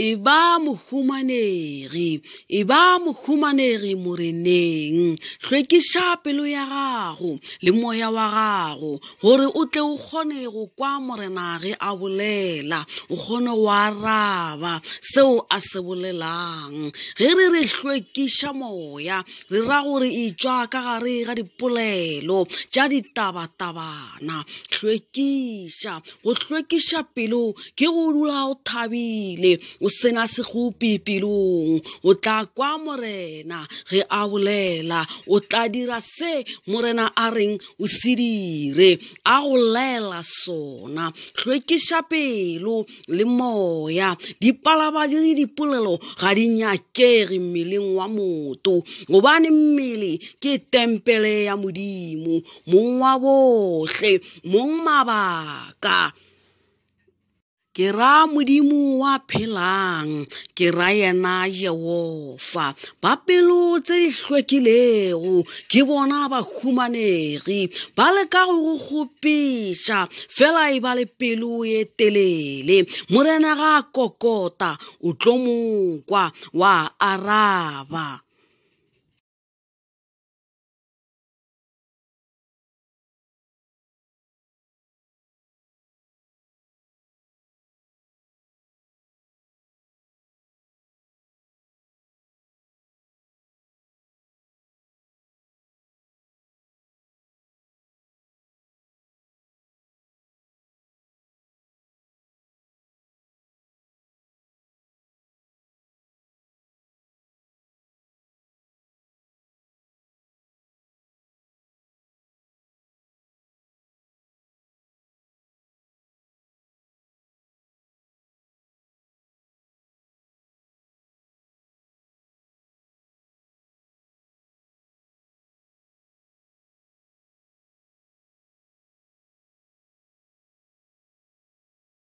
e ba mohumanegi e ba mohumanegi moreneng hlwekiša pelo ya gago le moya wa gago gore o tle o kgone go kwa morenage a bolela o kgone go araba seo a se bolelang ge re re hlwekiša moya re ra gore etšwa ka gare ga dipolelo tša ditabatabana hlwekiša go hlwekiša pelo ke go dula o thabile o o sena segopi pelong o tla kwa morena ge a bolela o tla dira se morena a reng o se dire a go laela sona hlwekiša pelo le moya dipalabadiri dipolelo ga di nyakege mmeleng wa moto gobane mmele ke tempele ya modimo mong wa bohle mong mabaka ke ra modimo wa phelang ke ra yena jehofa ba pelo tse di tlhwekilego ke bona bahumanegi ba leka go go gopisa fela e ba le pelo e telele morena ga kokota o tlo mokwa wa araba